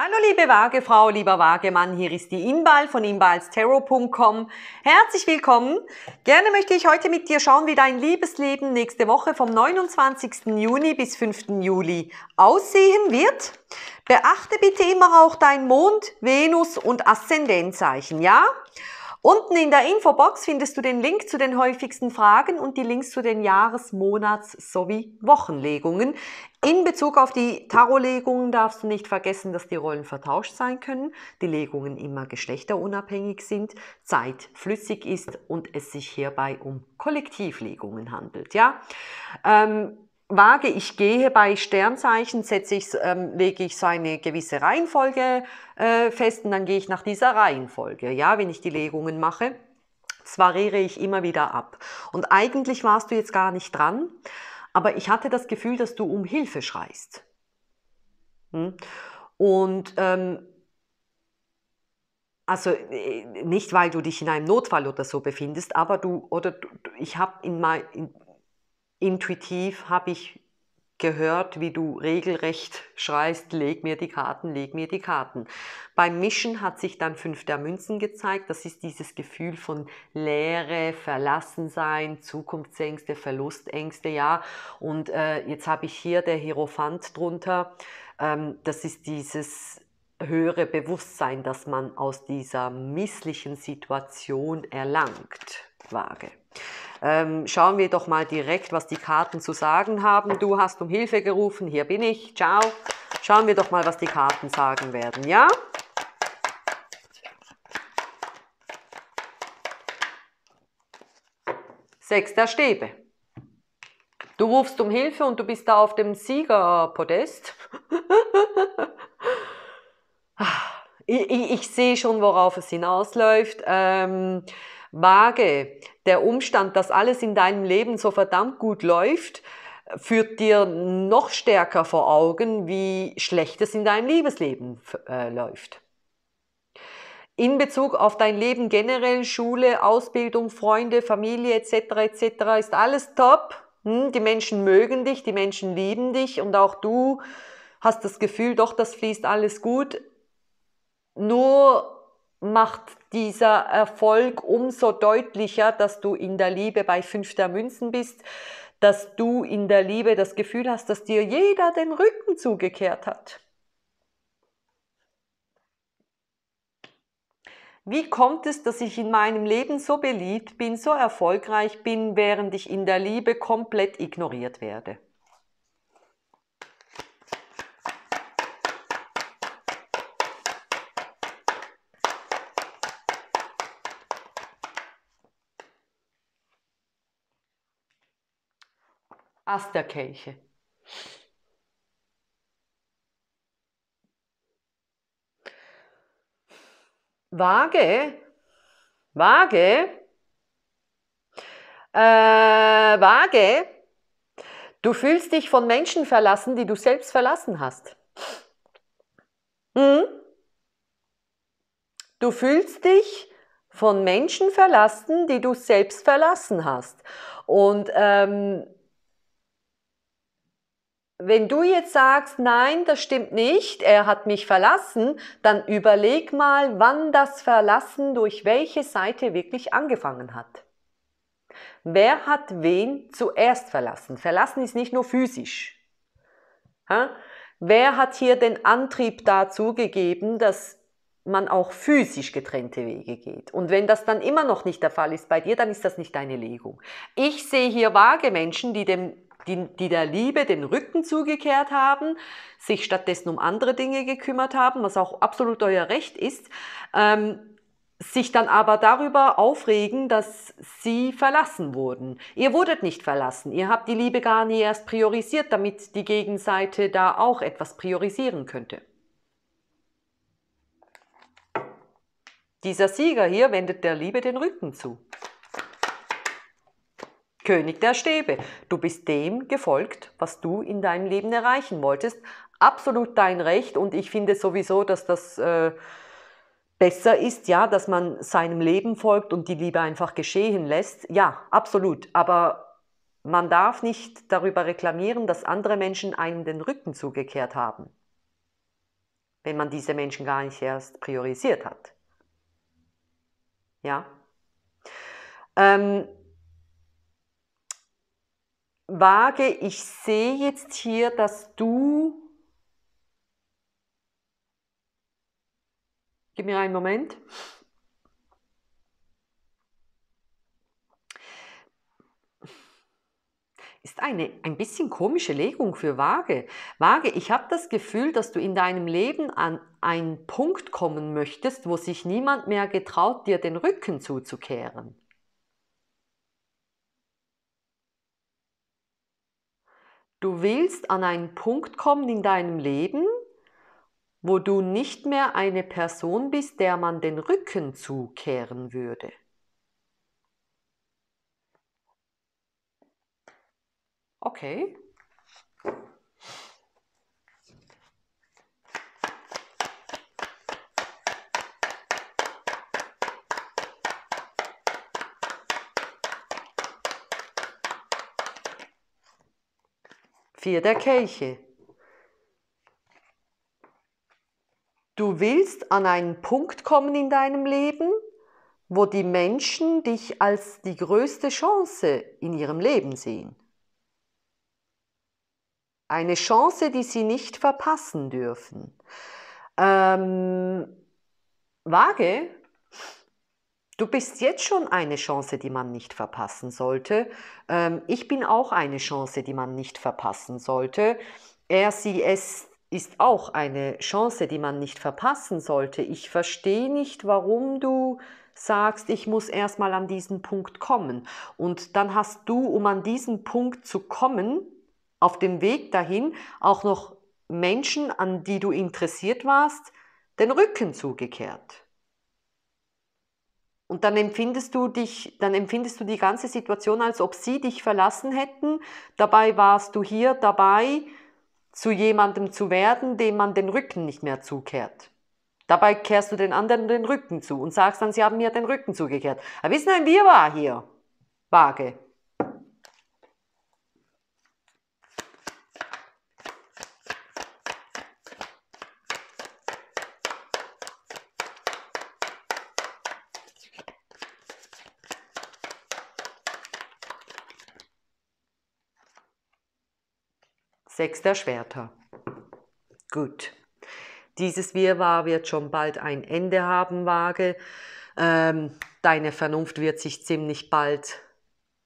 Hallo liebe Waagefrau, lieber Waagemann, hier ist die Inbal von inbalsterror.com. Herzlich willkommen. Gerne möchte ich heute mit dir schauen, wie dein Liebesleben nächste Woche vom 29. Juni bis 5. Juli aussehen wird. Beachte bitte immer auch dein Mond, Venus und Aszendenzzeichen, ja? Unten in der Infobox findest du den Link zu den häufigsten Fragen und die Links zu den Jahres-, Monats- sowie Wochenlegungen. In Bezug auf die Tarotlegungen darfst du nicht vergessen, dass die Rollen vertauscht sein können, die Legungen immer geschlechterunabhängig sind, Zeit flüssig ist und es sich hierbei um Kollektivlegungen handelt. Ja? Ähm, wage ich gehe bei Sternzeichen, setze ich, ähm, lege ich so eine gewisse Reihenfolge äh, fest und dann gehe ich nach dieser Reihenfolge, ja, wenn ich die Legungen mache. Das variere ich immer wieder ab. Und eigentlich warst du jetzt gar nicht dran, aber ich hatte das Gefühl, dass du um Hilfe schreist. Hm? Und ähm, also äh, nicht, weil du dich in einem Notfall oder so befindest, aber du oder du, ich habe in, mein, in intuitiv habe ich gehört, wie du regelrecht schreist, leg mir die Karten, leg mir die Karten. Beim Mischen hat sich dann fünf der Münzen gezeigt. Das ist dieses Gefühl von Leere, Verlassensein, Zukunftsängste, Verlustängste, ja. Und äh, jetzt habe ich hier der Hierophant drunter. Ähm, das ist dieses höhere Bewusstsein, das man aus dieser misslichen Situation erlangt. Waage. Ähm, schauen wir doch mal direkt, was die Karten zu sagen haben. Du hast um Hilfe gerufen, hier bin ich, ciao. Schauen wir doch mal, was die Karten sagen werden, ja? Sechster Stäbe. Du rufst um Hilfe und du bist da auf dem Siegerpodest. ich, ah, ich, ich sehe schon, worauf es hinausläuft. Ähm, Waage, der Umstand, dass alles in deinem Leben so verdammt gut läuft, führt dir noch stärker vor Augen, wie schlecht es in deinem Liebesleben äh, läuft. In Bezug auf dein Leben generell, Schule, Ausbildung, Freunde, Familie etc. etc. ist alles top. Hm, die Menschen mögen dich, die Menschen lieben dich und auch du hast das Gefühl, doch, das fließt alles gut. Nur macht dieser Erfolg umso deutlicher, dass du in der Liebe bei fünf der Münzen bist, dass du in der Liebe das Gefühl hast, dass dir jeder den Rücken zugekehrt hat. Wie kommt es, dass ich in meinem Leben so beliebt bin, so erfolgreich bin, während ich in der Liebe komplett ignoriert werde? Asterkelche. Waage, Waage, äh, Waage, du fühlst dich von Menschen verlassen, die du selbst verlassen hast. Hm? Du fühlst dich von Menschen verlassen, die du selbst verlassen hast. Und ähm, wenn du jetzt sagst, nein, das stimmt nicht, er hat mich verlassen, dann überleg mal, wann das Verlassen durch welche Seite wirklich angefangen hat. Wer hat wen zuerst verlassen? Verlassen ist nicht nur physisch. Ha? Wer hat hier den Antrieb dazu gegeben, dass man auch physisch getrennte Wege geht? Und wenn das dann immer noch nicht der Fall ist bei dir, dann ist das nicht deine Legung. Ich sehe hier vage Menschen, die dem die, die der Liebe den Rücken zugekehrt haben, sich stattdessen um andere Dinge gekümmert haben, was auch absolut euer Recht ist, ähm, sich dann aber darüber aufregen, dass sie verlassen wurden. Ihr wurdet nicht verlassen. Ihr habt die Liebe gar nie erst priorisiert, damit die Gegenseite da auch etwas priorisieren könnte. Dieser Sieger hier wendet der Liebe den Rücken zu. König der Stäbe. Du bist dem gefolgt, was du in deinem Leben erreichen wolltest. Absolut dein Recht und ich finde sowieso, dass das äh, besser ist, ja, dass man seinem Leben folgt und die Liebe einfach geschehen lässt. Ja, absolut. Aber man darf nicht darüber reklamieren, dass andere Menschen einem den Rücken zugekehrt haben, wenn man diese Menschen gar nicht erst priorisiert hat. Ja. Ähm, Waage, ich sehe jetzt hier, dass du. Gib mir einen Moment. Ist eine ein bisschen komische Legung für Waage. Waage, ich habe das Gefühl, dass du in deinem Leben an einen Punkt kommen möchtest, wo sich niemand mehr getraut, dir den Rücken zuzukehren. Du willst an einen Punkt kommen in deinem Leben, wo du nicht mehr eine Person bist, der man den Rücken zukehren würde. Okay, Tier der Kelche. Du willst an einen Punkt kommen in deinem Leben, wo die Menschen dich als die größte Chance in ihrem Leben sehen. Eine Chance, die sie nicht verpassen dürfen. Ähm, wage Du bist jetzt schon eine Chance, die man nicht verpassen sollte. Ähm, ich bin auch eine Chance, die man nicht verpassen sollte. RCS ist auch eine Chance, die man nicht verpassen sollte. Ich verstehe nicht, warum du sagst, ich muss erstmal an diesen Punkt kommen. Und dann hast du, um an diesen Punkt zu kommen, auf dem Weg dahin auch noch Menschen, an die du interessiert warst, den Rücken zugekehrt. Und dann empfindest du dich, dann empfindest du die ganze Situation, als ob sie dich verlassen hätten. Dabei warst du hier dabei, zu jemandem zu werden, dem man den Rücken nicht mehr zukehrt. Dabei kehrst du den anderen den Rücken zu und sagst dann, sie haben mir den Rücken zugekehrt. Aber wissen Sie, wir war hier. Waage. Sechs der Schwerter. Gut. Dieses Wirrwarr wird schon bald ein Ende haben, Waage. Ähm, deine Vernunft wird sich ziemlich bald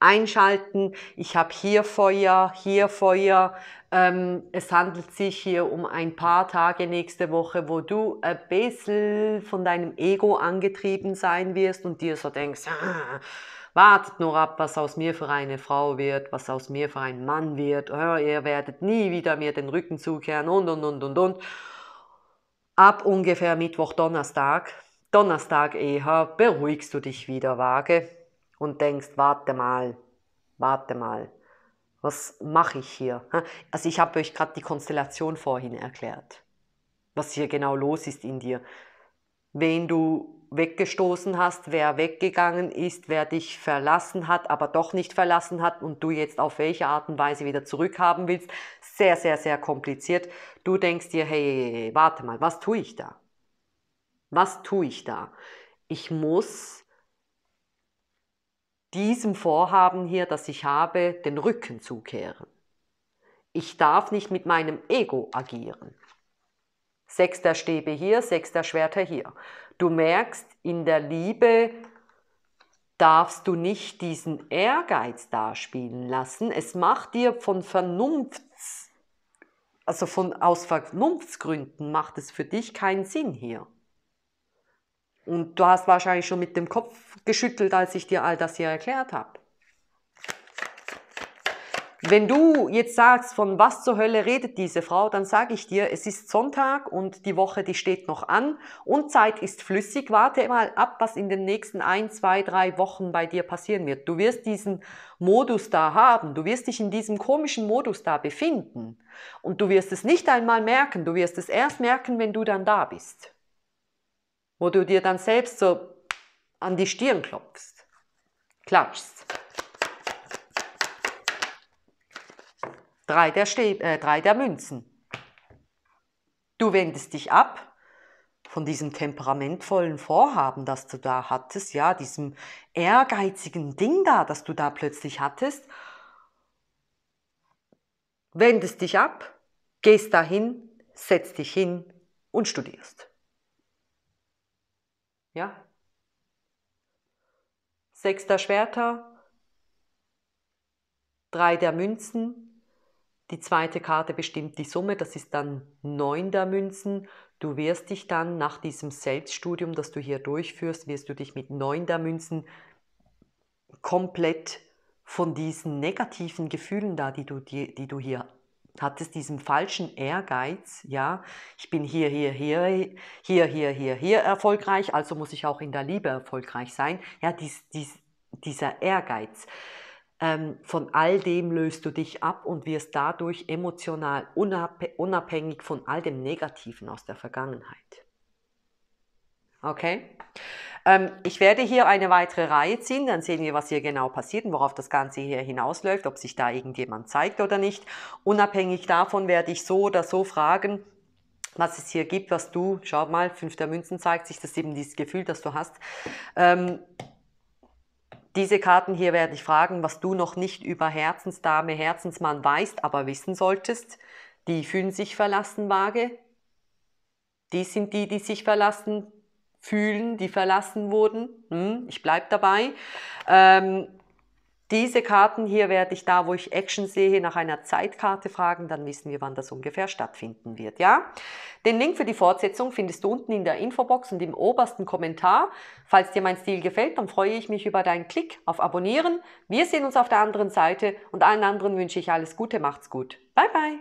einschalten. Ich habe hier Feuer, hier Feuer. Ähm, es handelt sich hier um ein paar Tage nächste Woche, wo du ein bisschen von deinem Ego angetrieben sein wirst und dir so denkst, ah, Wartet nur ab, was aus mir für eine Frau wird, was aus mir für ein Mann wird. Oh, ihr werdet nie wieder mir den Rücken zukehren und, und, und, und, und. Ab ungefähr Mittwoch, Donnerstag, Donnerstag eher, beruhigst du dich wieder vage und denkst, warte mal, warte mal, was mache ich hier? Also ich habe euch gerade die Konstellation vorhin erklärt, was hier genau los ist in dir. Wen du weggestoßen hast, wer weggegangen ist, wer dich verlassen hat, aber doch nicht verlassen hat und du jetzt auf welche Art und Weise wieder zurückhaben willst, sehr, sehr, sehr kompliziert. Du denkst dir, hey, hey, hey warte mal, was tue ich da? Was tue ich da? Ich muss diesem Vorhaben hier, das ich habe, den Rücken zukehren. Ich darf nicht mit meinem Ego agieren. Sechster Stäbe hier, sechster Schwerter hier. Du merkst, in der Liebe darfst du nicht diesen Ehrgeiz daspielen lassen. Es macht dir von Vernunft, also von, aus Vernunftsgründen macht es für dich keinen Sinn hier. Und du hast wahrscheinlich schon mit dem Kopf geschüttelt, als ich dir all das hier erklärt habe. Wenn du jetzt sagst, von was zur Hölle redet diese Frau, dann sage ich dir, es ist Sonntag und die Woche, die steht noch an und Zeit ist flüssig. Warte mal ab, was in den nächsten ein, zwei, drei Wochen bei dir passieren wird. Du wirst diesen Modus da haben, du wirst dich in diesem komischen Modus da befinden und du wirst es nicht einmal merken, du wirst es erst merken, wenn du dann da bist, wo du dir dann selbst so an die Stirn klopfst, klatschst. drei der, Stäb, äh, drei der Münzen. Du wendest dich ab von diesem temperamentvollen Vorhaben, das du da hattest, ja, diesem ehrgeizigen Ding da, das du da plötzlich hattest, wendest dich ab, gehst dahin, setzt dich hin und studierst. Ja? Sechster Schwerter, drei der Münzen, die zweite Karte bestimmt die Summe, das ist dann 9 der Münzen. Du wirst dich dann nach diesem Selbststudium, das du hier durchführst, wirst du dich mit 9 der Münzen komplett von diesen negativen Gefühlen da, die du, die, die du hier hattest, diesem falschen Ehrgeiz, ja, ich bin hier, hier, hier, hier, hier, hier, hier erfolgreich, also muss ich auch in der Liebe erfolgreich sein, ja, dies, dies, dieser Ehrgeiz. Ähm, von all dem löst du dich ab und wirst dadurch emotional unabhängig von all dem Negativen aus der Vergangenheit. Okay? Ähm, ich werde hier eine weitere Reihe ziehen, dann sehen wir, was hier genau passiert und worauf das Ganze hier hinausläuft, ob sich da irgendjemand zeigt oder nicht. Unabhängig davon werde ich so oder so fragen, was es hier gibt, was du, schau mal, fünf der Münzen zeigt sich, das ist eben dieses Gefühl, das du hast. Ähm, diese Karten hier werde ich fragen, was du noch nicht über Herzensdame, Herzensmann weißt, aber wissen solltest. Die fühlen sich verlassen, Waage. Die sind die, die sich verlassen fühlen, die verlassen wurden. Hm, ich bleibe dabei. Ähm, diese Karten hier werde ich da, wo ich Action sehe, nach einer Zeitkarte fragen, dann wissen wir, wann das ungefähr stattfinden wird, ja? Den Link für die Fortsetzung findest du unten in der Infobox und im obersten Kommentar. Falls dir mein Stil gefällt, dann freue ich mich über deinen Klick auf Abonnieren. Wir sehen uns auf der anderen Seite und allen anderen wünsche ich alles Gute, macht's gut. Bye bye!